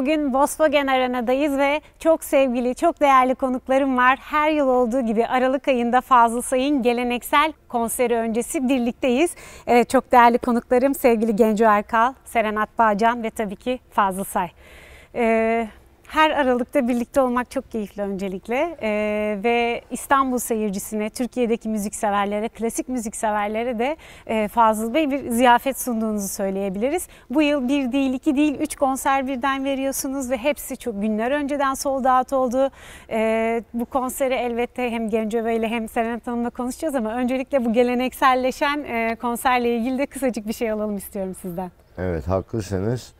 Bugün Volkswagen Arena'dayız ve çok sevgili, çok değerli konuklarım var. Her yıl olduğu gibi Aralık ayında Fazıl Say'ın geleneksel konseri öncesi birlikteyiz. Evet çok değerli konuklarım sevgili Genco Erkal, Serenat Bağcan ve tabii ki Fazıl Say. Ee, her Aralık'ta birlikte olmak çok keyifli öncelikle ee, ve İstanbul seyircisine, Türkiye'deki müzikseverlere, klasik müzikseverlere de e, Fazıl Bey bir ziyafet sunduğunuzu söyleyebiliriz. Bu yıl bir değil, iki değil, üç konser birden veriyorsunuz ve hepsi çok günler önceden sold out oldu. Ee, bu konseri elbette hem Gencebay ile hem Serenat Hanım'la konuşacağız ama öncelikle bu gelenekselleşen e, konserle ilgili de kısacık bir şey alalım istiyorum sizden. Evet haklısınız.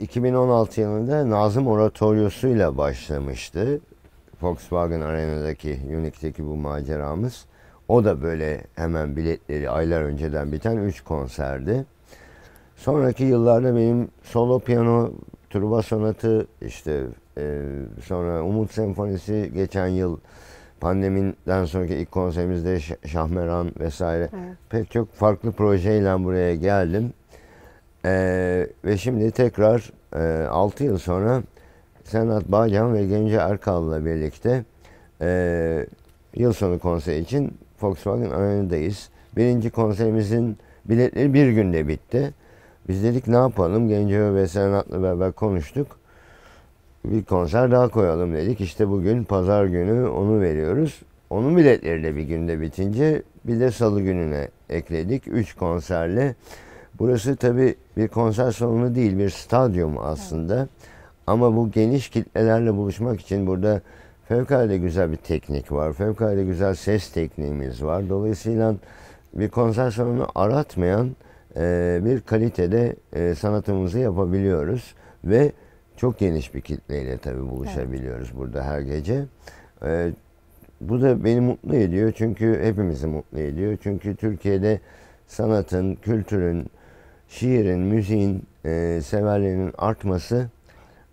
2016 e, yılında Nazım Oratoryosu'yla başlamıştı. Volkswagen Arena'daki, Unique'deki bu maceramız. O da böyle hemen biletleri aylar önceden biten 3 konserdi. Sonraki yıllarda benim solo piyano, truba sonatı, işte e, sonra Umut Senfonisi geçen yıl pandemiden sonraki ilk konserimizde Şahmeran vesaire evet. pek çok farklı projeyle buraya geldim. Ee, ve şimdi tekrar e, 6 yıl sonra Senat Bağcan ve Gence Erkal'la birlikte e, yıl sonu konseri için Volkswagen Arena'dayız. Birinci konserimizin biletleri bir günde bitti. Biz dedik ne yapalım? Gence ve Senat'la beraber konuştuk. Bir konser daha koyalım dedik. İşte bugün pazar günü onu veriyoruz. Onun biletleri de bir günde bitince bir de salı gününe ekledik. Üç konserle Burası tabii bir konser salonu değil, bir stadyum aslında. Evet. Ama bu geniş kitlelerle buluşmak için burada fevkalade güzel bir teknik var. Fevkalade güzel ses tekniğimiz var. Dolayısıyla bir konser salonu aratmayan e, bir kalitede e, sanatımızı yapabiliyoruz. Ve çok geniş bir kitleyle tabii buluşabiliyoruz evet. burada her gece. E, bu da beni mutlu ediyor çünkü hepimizi mutlu ediyor. Çünkü Türkiye'de sanatın, kültürün, şiirin, müziğin e, severlerinin artması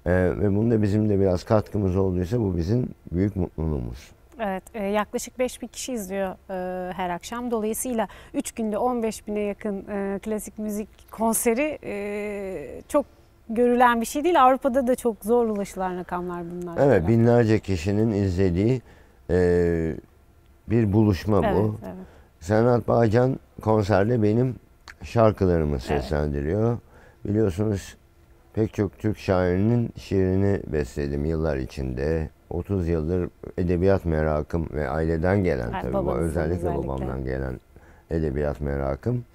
e, ve bunda bizim de biraz katkımız olduysa bu bizim büyük mutluluğumuz. Evet, e, yaklaşık 5 bin kişi izliyor e, her akşam. Dolayısıyla 3 günde 15 bine yakın e, klasik müzik konseri e, çok görülen bir şey değil. Avrupa'da da çok zor ulaşılan rakamlar bunlar. Evet, şeyler. binlerce kişinin izlediği e, bir buluşma evet, bu. Evet. Senat Bağcan konserde benim şarkılarımı seslendiriyor. Evet. Biliyorsunuz pek çok Türk şairinin şiirini besledim yıllar içinde. 30 yıldır edebiyat merakım ve aileden gelen yani tabii bu özellikle, özellikle babamdan gelen edebiyat merakım.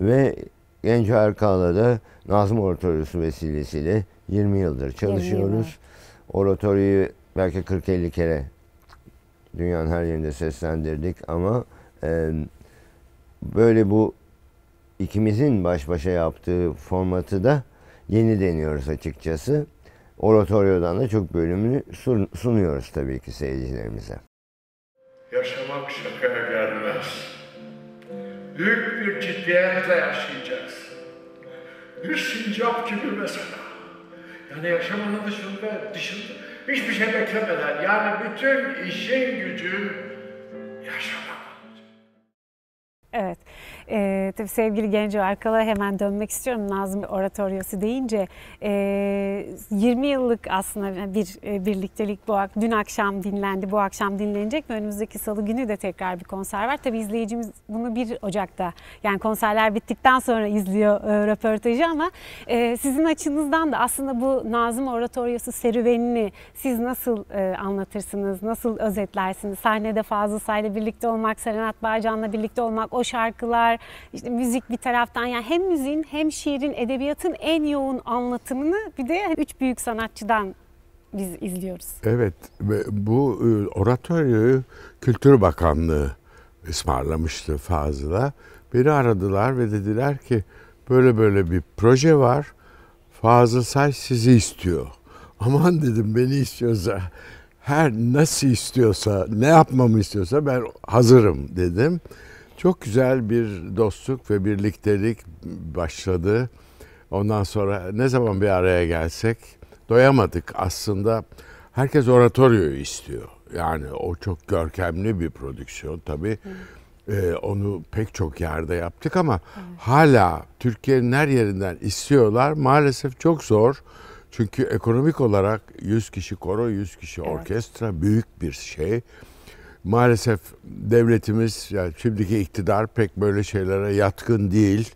Ve Genco Erkal'la da Nazım Oratoryosu vesilesiyle 20 yıldır çalışıyoruz. 20 Oratoryoyu belki 40-50 kere dünyanın her yerinde seslendirdik ama e, böyle bu ikimizin baş başa yaptığı formatı da yeni deniyoruz açıkçası. Oratoryodan da çok bölümünü sunuyoruz tabii ki seyircilerimize. Yaşamak şakaya gelmez. Büyük bir ciddiyetle yaşayacağız. Bir sincap gibi mesela. Yani yaşamanın dışında, dışında hiçbir şey beklemeden yani bütün işin gücün yaşamak. Evet. E, tabii sevgili Genco Erkal'a hemen dönmek istiyorum. Nazım Oratoryosu deyince e, ee, 20 yıllık aslında bir e, birliktelik bu dün akşam dinlendi. Bu akşam dinlenecek ve önümüzdeki salı günü de tekrar bir konser var. Tabii izleyicimiz bunu 1 Ocak'ta yani konserler bittikten sonra izliyor e, röportajı ama e, sizin açınızdan da aslında bu Nazım Oratoryosu serüvenini siz nasıl e, anlatırsınız? Nasıl özetlersiniz? Sahnede Fazıl Say'la birlikte olmak, Serenat Bağcan'la birlikte olmak, o şarkılar var. İşte müzik bir taraftan yani hem müziğin hem şiirin edebiyatın en yoğun anlatımını bir de üç büyük sanatçıdan biz izliyoruz. Evet bu e, oratörü Kültür Bakanlığı ısmarlamıştı fazla. Beni aradılar ve dediler ki böyle böyle bir proje var. Fazıl Say sizi istiyor. Aman dedim beni istiyorsa her nasıl istiyorsa ne yapmamı istiyorsa ben hazırım dedim. Çok güzel bir dostluk ve birliktelik başladı. Ondan sonra ne zaman bir araya gelsek doyamadık aslında. Herkes oratoryoyu istiyor. Yani o çok görkemli bir prodüksiyon tabii. Ee, onu pek çok yerde yaptık ama evet. hala Türkiye'nin her yerinden istiyorlar. Maalesef çok zor. Çünkü ekonomik olarak 100 kişi koro, 100 kişi orkestra evet. büyük bir şey. Maalesef devletimiz, yani şimdiki iktidar pek böyle şeylere yatkın değil.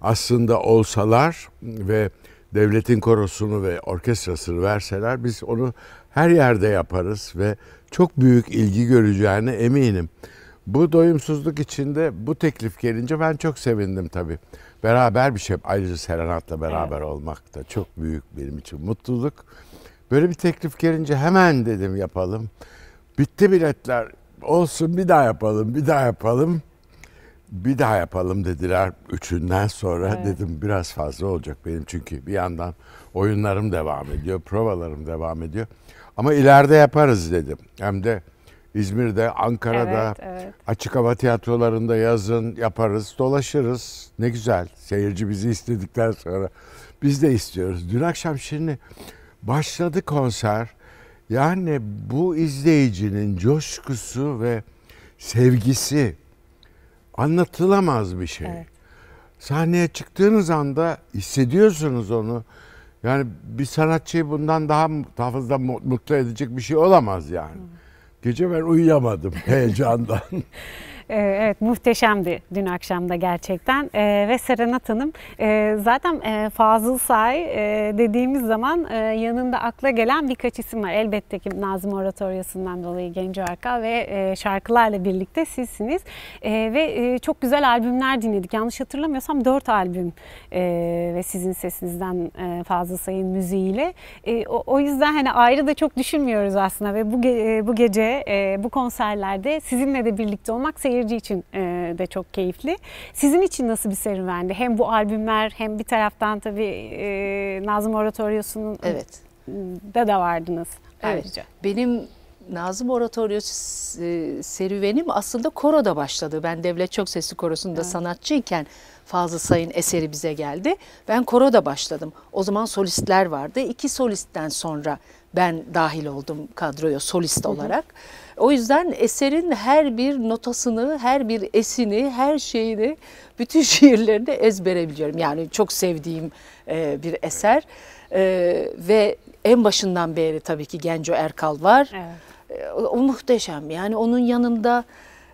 Aslında olsalar ve devletin korosunu ve orkestrasını verseler biz onu her yerde yaparız ve çok büyük ilgi göreceğine eminim. Bu doyumsuzluk içinde bu teklif gelince ben çok sevindim tabii. Beraber bir şey, ayrıca Serenat'la beraber evet. olmak da çok büyük benim için mutluluk. Böyle bir teklif gelince hemen dedim yapalım. Bitti biletler olsun bir daha yapalım, bir daha yapalım. Bir daha yapalım dediler üçünden sonra evet. dedim biraz fazla olacak benim çünkü bir yandan oyunlarım devam ediyor, provalarım devam ediyor. Ama ileride yaparız dedim. Hem de İzmir'de, Ankara'da, evet, evet. açık hava tiyatrolarında yazın yaparız, dolaşırız. Ne güzel. Seyirci bizi istedikten sonra biz de istiyoruz. Dün akşam şimdi başladı konser. Yani bu izleyicinin coşkusu ve sevgisi anlatılamaz bir şey. Evet. Sahneye çıktığınız anda hissediyorsunuz onu. Yani bir sanatçıyı bundan daha fazla mutlu edecek bir şey olamaz yani. Hı. Gece ben uyuyamadım heyecandan. Ee, evet muhteşemdi dün akşamda gerçekten ee, ve Serenat Hanım e, zaten e, Fazıl Say e, dediğimiz zaman e, yanında akla gelen birkaç isim var. Elbette ki Nazım Oratoryası'ndan dolayı Genco Arka ve şarkılarla birlikte sizsiniz ve çok güzel albümler dinledik. Yanlış hatırlamıyorsam 4 albüm ve sizin sesinizden e, Fazıl Say'ın müziğiyle. o, yüzden hani ayrı da çok düşünmüyoruz aslında ve bu, bu gece bu konserlerde sizinle de birlikte olmak seyir seyirci için e, de çok keyifli. Sizin için nasıl bir serüvendi? Hem bu albümler hem bir taraftan tabii e, Nazım Oratoryosu'nun evet. da da vardınız evet. ayrıca. Benim Nazım Oratoryosu e, serüvenim aslında koroda başladı. Ben Devlet Çok Sesli Korosu'nda evet. sanatçıyken Fazıl Say'ın eseri bize geldi. Ben koroda başladım. O zaman solistler vardı. İki solistten sonra ben dahil oldum kadroya solist olarak. Hı hı. O yüzden eserin her bir notasını, her bir esini, her şeyini bütün şiirlerini ezbere biliyorum. Yani çok sevdiğim e, bir eser e, ve en başından beri tabii ki Genco Erkal var. Evet. E, o, muhteşem yani onun yanında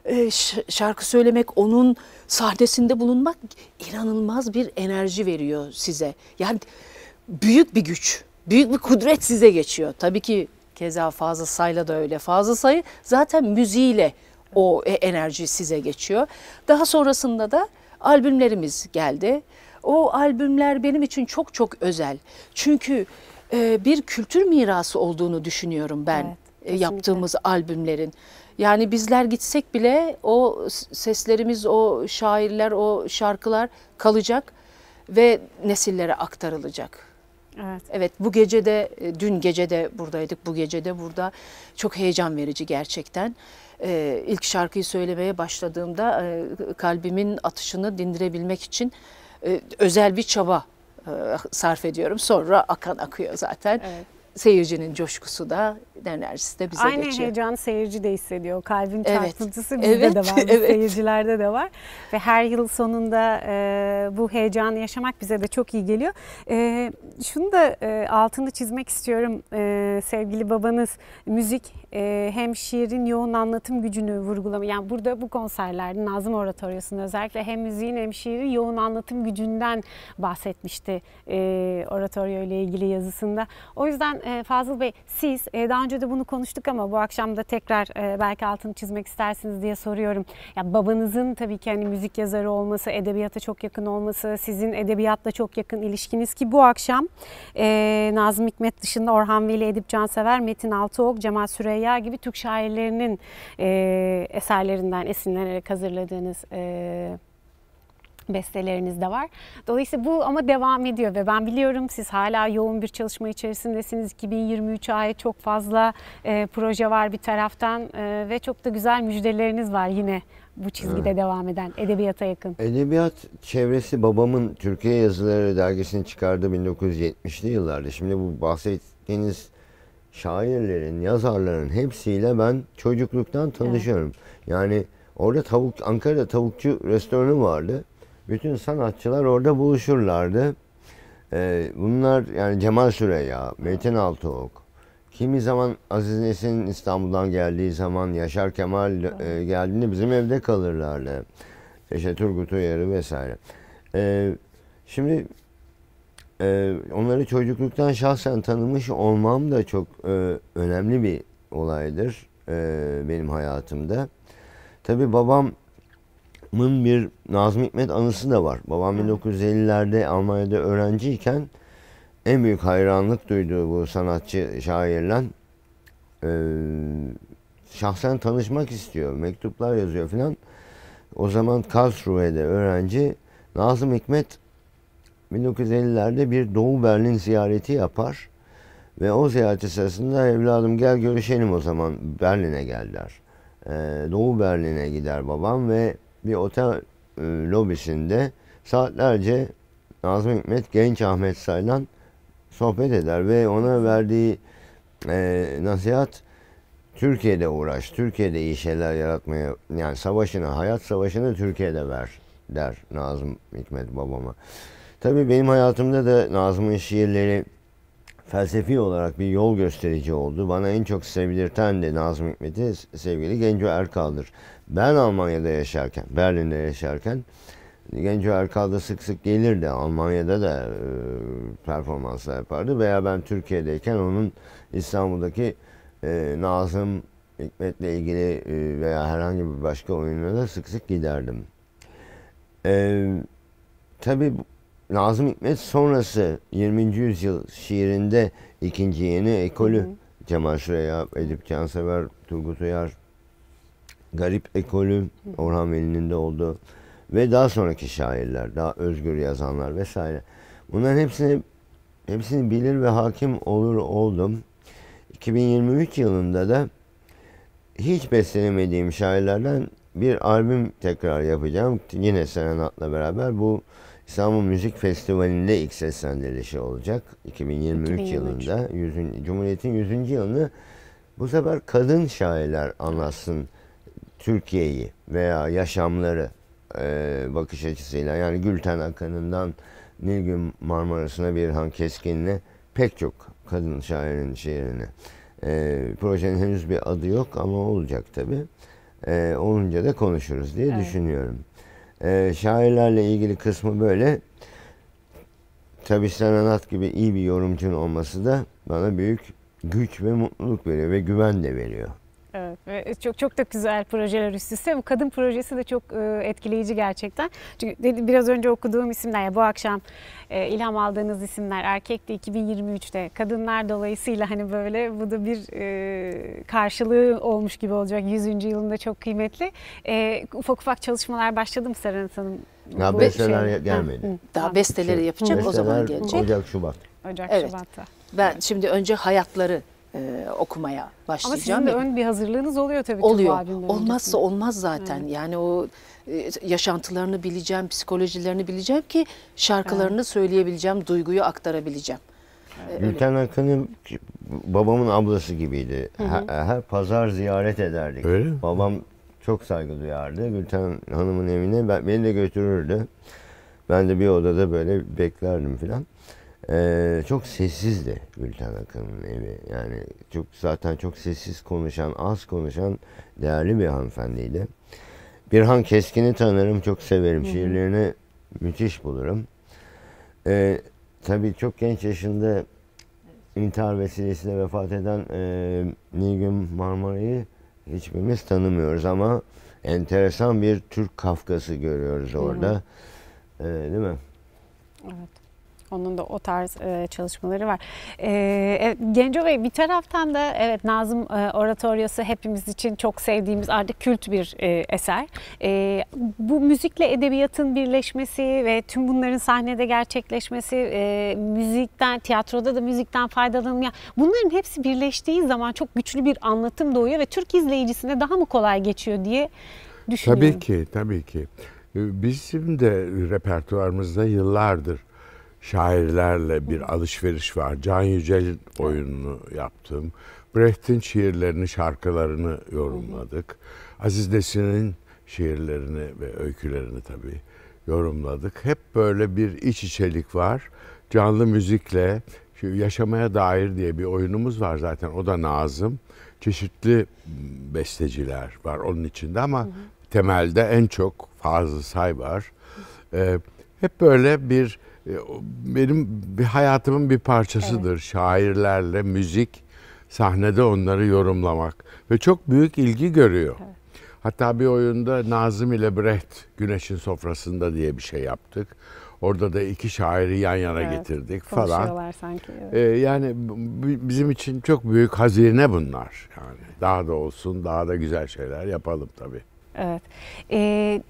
e, şarkı söylemek, onun sahnesinde bulunmak inanılmaz bir enerji veriyor size. Yani büyük bir güç, büyük bir kudret size geçiyor. Tabii ki Keza Fazıl Say'la da öyle. Fazıl Say zaten müziğiyle o e, enerji size geçiyor. Daha sonrasında da albümlerimiz geldi. O albümler benim için çok çok özel. Çünkü e, bir kültür mirası olduğunu düşünüyorum ben evet, e, yaptığımız albümlerin. Yani bizler gitsek bile o seslerimiz, o şairler, o şarkılar kalacak ve nesillere aktarılacak. Evet. Evet bu de, e, dün gece de buradaydık bu gece de burada çok heyecan verici gerçekten. Ee, ilk şarkıyı söylemeye başladığımda e, kalbimin atışını dindirebilmek için e, özel bir çaba sarf ediyorum. Sonra akan akıyor zaten. Evet seyircinin coşkusu da enerjisi de bize Aynı geçiyor. Aynı heyecan seyirci de hissediyor. Kalbin çarpıntısı evet. bizde evet. de var, evet. seyircilerde de var. Ve her yıl sonunda e, bu heyecanı yaşamak bize de çok iyi geliyor. E, şunu da e, altını çizmek istiyorum e, sevgili babanız. Müzik e, hem şiirin yoğun anlatım gücünü vurgulama yani burada bu konserlerde Nazım Oratoryosu'nda özellikle hem müziğin hem şiirin yoğun anlatım gücünden bahsetmişti e, oratoryo ile ilgili yazısında. O yüzden e, Fazıl Bey siz e, daha önce de bunu konuştuk ama bu akşam da tekrar e, belki altını çizmek istersiniz diye soruyorum. Ya babanızın tabii ki hani müzik yazarı olması, edebiyata çok yakın olması, sizin edebiyatla çok yakın ilişkiniz ki bu akşam e, Nazım Hikmet dışında Orhan Veli, Edip Cansever, Metin Altıok, Cemal Süreyya Süreyya gibi Türk şairlerinin e, eserlerinden esinlenerek hazırladığınız e, besteleriniz de var. Dolayısıyla bu ama devam ediyor ve ben biliyorum siz hala yoğun bir çalışma içerisindesiniz. 2023 ay çok fazla e, proje var bir taraftan e, ve çok da güzel müjdeleriniz var yine bu çizgide evet. devam eden edebiyata yakın. Edebiyat çevresi babamın Türkiye Yazıları dergisini çıkardığı 1970'li yıllarda. Şimdi bu bahsettiğiniz şairlerin, yazarların hepsiyle ben çocukluktan tanışıyorum. Evet. Yani orada tavuk Ankara'da tavukçu restoranı vardı. Bütün sanatçılar orada buluşurlardı. Ee, bunlar yani Cemal Süreya, Metin Altıok, kimi zaman Aziz Nesin İstanbul'dan geldiği zaman Yaşar Kemal e, geldiğinde bizim evde kalırlardı. İşte Turgut Uyarı vesaire. Ee, şimdi e, onları çocukluktan şahsen tanımış olmam da çok e, önemli bir olaydır e, benim hayatımda. Tabi babamın bir Nazım Hikmet anısı da var. Babam 1950'lerde Almanya'da öğrenciyken en büyük hayranlık duyduğu bu sanatçı şairle e, şahsen tanışmak istiyor. Mektuplar yazıyor filan. O zaman Karlsruhe'de öğrenci Nazım Hikmet 1950'lerde bir Doğu Berlin ziyareti yapar ve o ziyaret sırasında evladım gel görüşelim o zaman Berlin'e gel der. Ee, Doğu Berlin'e gider babam ve bir otel e, lobisinde saatlerce Nazım Hikmet Genç Ahmet Saylan sohbet eder ve ona verdiği e, nasihat Türkiye'de uğraş, Türkiye'de iyi şeyler yaratmaya, yani savaşını, hayat savaşını Türkiye'de ver der Nazım Hikmet babama. Tabii benim hayatımda da Nazım'ın şiirleri felsefi olarak bir yol gösterici oldu. Bana en çok sevilirten de Nazım Hikmet'i sevgili Genco Erkal'dır. Ben Almanya'da yaşarken, Berlin'de yaşarken Genco Erkal da sık sık gelirdi. Almanya'da da e, performanslar yapardı. Veya ben Türkiye'deyken onun İstanbul'daki e, Nazım Hikmet'le ilgili e, veya herhangi bir başka oyununa da sık sık giderdim. E, tabii Nazım Hikmet sonrası 20. yüzyıl şiirinde ikinci yeni ekolü hı hı. Cemal Şuraya, Edip Cansever, Turgut Uyar, Garip ekolü Orhan Veli'nin de olduğu ve daha sonraki şairler, daha özgür yazanlar vesaire. Bunların hepsini hepsini bilir ve hakim olur oldum. 2023 yılında da hiç beslenemediğim şairlerden bir albüm tekrar yapacağım. Yine Serenat'la beraber bu İstanbul Müzik Festivali'nde ilk seslendirilişi olacak. 2023, 2023. yılında 100, Cumhuriyet'in 100. yılını bu sefer kadın şairler anlatsın Türkiye'yi veya yaşamları e, bakış açısıyla. Yani Gülten Akın'ından Nilgün Marmarası'na Han Keskin'le pek çok kadın şairin şiirini. E, projenin henüz bir adı yok ama olacak tabii. E, olunca da konuşuruz diye evet. düşünüyorum. E, şairlerle ilgili kısmı böyle. Tabi Sanat gibi iyi bir yorumcun olması da bana büyük güç ve mutluluk veriyor ve güven de veriyor. Evet, e, çok çok da güzel projeler üst üste. Bu kadın projesi de çok e, etkileyici gerçekten. Çünkü biraz önce okuduğum isimler ya bu akşam e, ilham aldığınız isimler erkek de 2023'te kadınlar dolayısıyla hani böyle bu da bir e, karşılığı olmuş gibi olacak 100. yılında çok kıymetli. E, ufak ufak çalışmalar başladı mı Serenat Hanım? Daha besteler şey, gelmedi. daha besteleri yapacak Hı. o zaman gelecek. Ocak Şubat. Ocak evet. Şubat'ta. Ben şimdi önce hayatları e, okumaya başlayacağım. Ama sizin de ön bir hazırlığınız oluyor tabii. Oluyor. Olmazsa gibi. olmaz zaten. Evet. Yani o e, yaşantılarını bileceğim, psikolojilerini bileceğim ki şarkılarını evet. söyleyebileceğim, duyguyu aktarabileceğim. E, Gülten Akın'ın babamın ablası gibiydi. Hı hı. Her, pazar ziyaret ederdik. Öyle Babam çok saygı duyardı. Gülten Hanım'ın evine ben, beni de götürürdü. Ben de bir odada böyle beklerdim filan. Ee, çok sessizdi Gülten Akın'ın evi. Yani çok zaten çok sessiz konuşan, az konuşan değerli bir hanımefendiydi. Birhan Keskin'i tanırım, çok severim. Şiirlerini müthiş bulurum. Ee, tabii çok genç yaşında intihar vesilesiyle vefat eden e, Nilgün Marmara'yı hiçbirimiz tanımıyoruz ama enteresan bir Türk Kafkası görüyoruz orada. Hı hı. Ee, değil mi? Evet. Onun da o tarz e, çalışmaları var. E, e, Genco Bey bir taraftan da evet Nazım e, Oratoryosu hepimiz için çok sevdiğimiz artık kült bir e, eser. E, bu müzikle edebiyatın birleşmesi ve tüm bunların sahnede gerçekleşmesi, e, müzikten, tiyatroda da müzikten faydalanıyor. Bunların hepsi birleştiği zaman çok güçlü bir anlatım doğuyor ve Türk izleyicisine daha mı kolay geçiyor diye düşünüyorum. Tabii ki, tabii ki. E, bizim de repertuarımızda yıllardır şairlerle bir alışveriş var. Can Yücel oyununu yaptım. Brecht'in şiirlerini, şarkılarını yorumladık. Aziz Nesin'in şiirlerini ve öykülerini tabii yorumladık. Hep böyle bir iç içelik var. Canlı müzikle Yaşamaya Dair diye bir oyunumuz var zaten. O da Nazım. Çeşitli besteciler var onun içinde ama hı hı. temelde en çok fazla Say var. Ee, hep böyle bir e, benim bir hayatımın bir parçasıdır. Evet. Şairlerle müzik, sahnede onları yorumlamak ve çok büyük ilgi görüyor. Evet. Hatta bir oyunda Nazım ile Brecht Güneşin Sofrasında diye bir şey yaptık. Orada da iki şairi yan yana evet, getirdik falan. sanki. Evet. Ee, yani bizim için çok büyük hazine bunlar. Yani daha da olsun, daha da güzel şeyler yapalım tabii. Evet. Ee,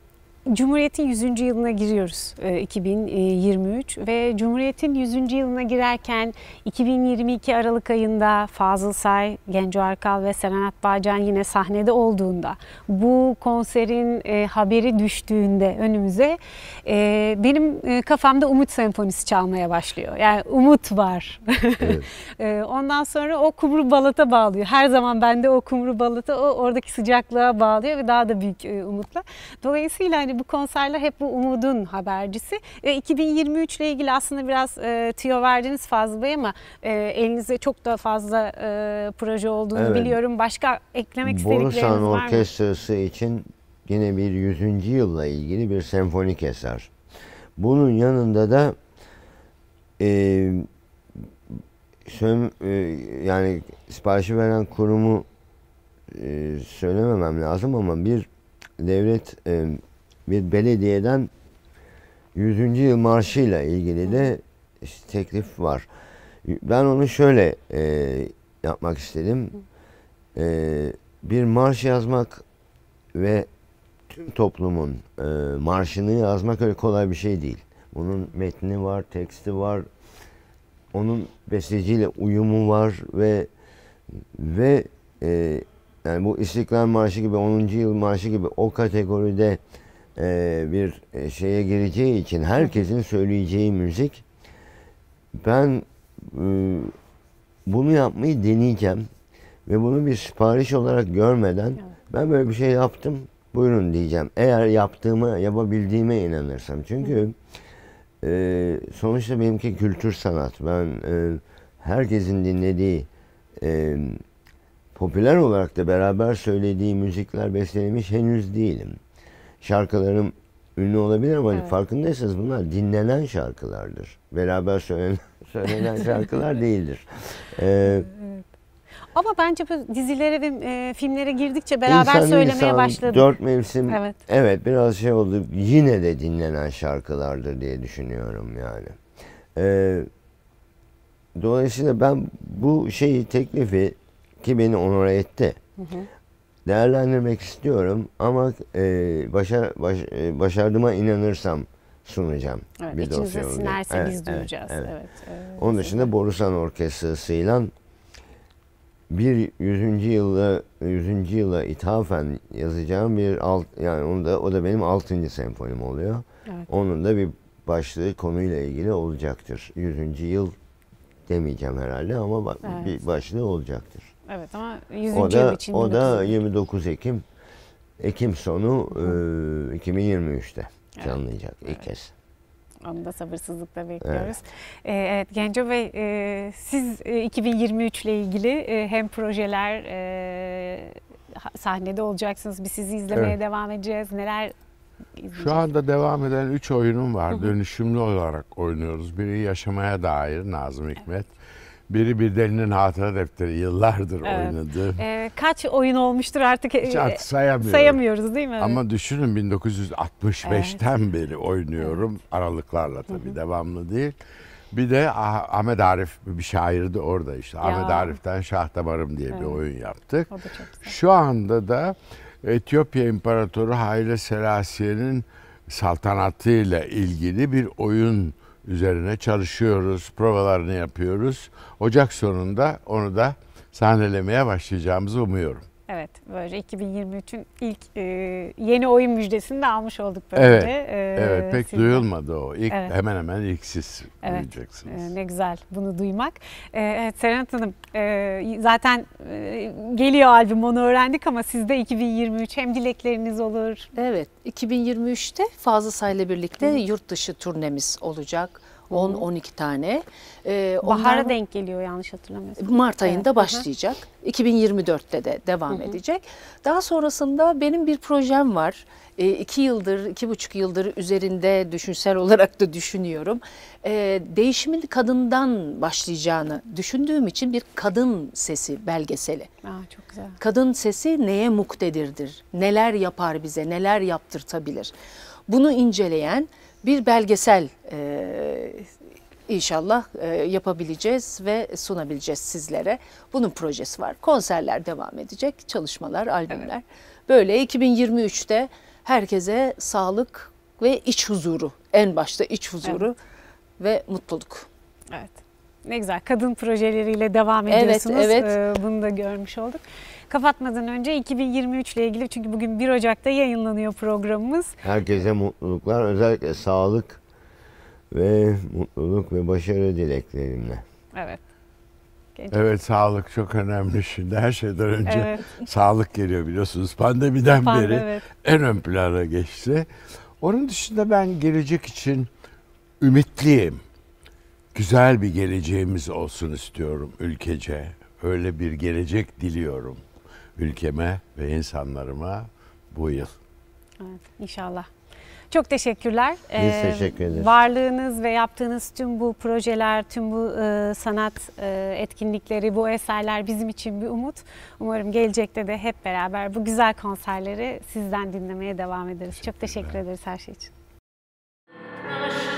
Cumhuriyet'in 100. yılına giriyoruz 2023 e, ve Cumhuriyet'in 100. yılına girerken 2022 Aralık ayında Fazıl Say, Genco Arkal ve Serenat Bağcan yine sahnede olduğunda bu konserin e, haberi düştüğünde önümüze e, benim kafamda Umut Senfonisi çalmaya başlıyor. Yani Umut var. Evet. Ondan sonra o kumru balata bağlıyor. Her zaman bende o kumru balata o oradaki sıcaklığa bağlıyor ve daha da büyük umutla. Dolayısıyla hani hani bu konserler hep bu umudun habercisi. Ve 2023 ile ilgili aslında biraz e, tüyo verdiniz Fazıl Bey ama e, elinizde çok da fazla e, proje olduğunu evet. biliyorum. Başka eklemek istedikleriniz var mı? Borusan Orkestrası için yine bir 100. yılla ilgili bir senfonik eser. Bunun yanında da e, söm, e, yani siparişi veren kurumu e, söylememem lazım ama bir devlet e, bir belediyeden 100. yıl marşıyla ilgili de işte teklif var. Ben onu şöyle e, yapmak istedim. E, bir marş yazmak ve tüm toplumun e, marşını yazmak öyle kolay bir şey değil. Bunun metni var, teksti var. Onun besteciyle uyumu var ve ve e, yani bu İstiklal Marşı gibi 10. Yıl Marşı gibi o kategoride e, bir e, şeye gireceği için herkesin söyleyeceği müzik. Ben e, bunu yapmayı deneyeceğim ve bunu bir sipariş olarak görmeden ben böyle bir şey yaptım buyurun diyeceğim. Eğer yaptığımı yapabildiğime inanırsam. Çünkü sonuçta benimki kültür sanat. Ben herkesin dinlediği popüler olarak da beraber söylediği müzikler beslenmiş henüz değilim şarkılarım ünlü olabilir ama hani evet. farkındaysanız bunlar dinlenen şarkılardır. Beraber söylenen, söylenen şarkılar değildir. Ee, Ama bence bu dizilere ve e, filmlere girdikçe beraber insan, söylemeye insan, başladık. Dört mevsim. Evet. Evet biraz şey oldu. Yine de dinlenen şarkılardır diye düşünüyorum yani. Ee, dolayısıyla ben bu şeyi teklifi ki beni onur etti. Hı hı değerlendirmek istiyorum ama e, başar, baş, e, başardığıma inanırsam sunacağım. Evet, bir içinize sinerse evet, biz duyacağız. Evet, evet. Evet, Onun dışında Borusan Orkestrası'yla bir 100. yılda 100. yıla ithafen yazacağım bir alt yani onu da o da benim 6. senfonim oluyor. Evet. Onun da bir başlığı konuyla ilgili olacaktır. 100. yıl demeyeceğim herhalde ama evet. bir başlığı olacaktır. Evet ama 100. O da, yıl için. O da 29 Ekim. Ekim sonu e, 2023'te canlanacak evet. ilk kez. Onu da sabırsızlıkla bekliyoruz. Evet, evet Genco Bey, e, siz e, 2023 ile ilgili e, hem projeler e, sahnede olacaksınız. Biz sizi izlemeye evet. devam edeceğiz. Neler Şu anda devam eden 3 oyunum var. Dönüşümlü olarak oynuyoruz. Biri yaşamaya dair Nazım Hikmet. Evet. Biri bir delinin hatıra defteri yıllardır evet. oynadı. Ee, kaç oyun olmuştur artık, Hiç e, artık sayamıyorum. sayamıyoruz değil mi? Ama düşünün 1965'ten evet. beri oynuyorum evet. aralıklarla tabii Hı-hı. devamlı değil. Bir de ah, Ahmet Arif bir şairdi orada işte. Ya. Ahmet Arif'ten Şah Damarım diye evet. bir oyun yaptık. O da çok Şu anda da Etiyopya İmparatoru Haile Selassie'nin ile ilgili bir oyun üzerine çalışıyoruz, provalarını yapıyoruz. Ocak sonunda onu da sahnelemeye başlayacağımızı umuyorum. Evet, böylece 2023'ün ilk e, yeni oyun müjdesini de almış olduk böyle. Evet, e, evet pek sizden. duyulmadı o. İlk, evet. Hemen hemen ilk siz evet. duyacaksınız. E, ne güzel bunu duymak. E, evet Serenat Hanım, e, zaten e, geliyor albüm onu öğrendik ama sizde 2023 hem dilekleriniz olur. Evet, 2023'te Fazla Say'la birlikte Hı. yurt dışı turnemiz olacak. 10-12 tane. Ee, Bahara denk geliyor yanlış hatırlamıyorsam. Mart ayında evet. başlayacak. Hı. 2024'te de devam hı hı. edecek. Daha sonrasında benim bir projem var. E, iki yıldır, iki buçuk yıldır üzerinde düşünsel olarak da düşünüyorum. E, değişimin kadından başlayacağını düşündüğüm için bir kadın sesi belgeseli. Aa, çok güzel. Kadın sesi neye muktedirdir? Neler yapar bize, neler yaptırtabilir? Bunu inceleyen bir belgesel e, inşallah e, yapabileceğiz ve sunabileceğiz sizlere. Bunun projesi var. Konserler devam edecek, çalışmalar, albümler. Evet. Böyle 2023'te herkese sağlık ve iç huzuru, en başta iç huzuru evet. ve mutluluk. Evet. Ne güzel kadın projeleriyle devam ediyorsunuz. Evet, evet. bunu da görmüş olduk. Kapatmadan önce 2023 ile ilgili çünkü bugün 1 Ocak'ta yayınlanıyor programımız. Herkese mutluluklar özellikle sağlık ve mutluluk ve başarı dileklerimle. Evet. Genç. Evet sağlık çok önemli şimdi her şeyden önce evet. sağlık geliyor biliyorsunuz pandemiden Pandemi, beri evet. en ön plana geçti. Onun dışında ben gelecek için ümitliyim. Güzel bir geleceğimiz olsun istiyorum ülkece. Öyle bir gelecek diliyorum ülkeme ve insanlarıma bu yıl. Evet, inşallah. Çok teşekkürler. Biz ee, teşekkür ederiz. varlığınız ve yaptığınız tüm bu projeler, tüm bu e, sanat e, etkinlikleri, bu eserler bizim için bir umut. Umarım gelecekte de hep beraber bu güzel konserleri sizden dinlemeye devam ederiz. Çok teşekkür ederiz her şey için.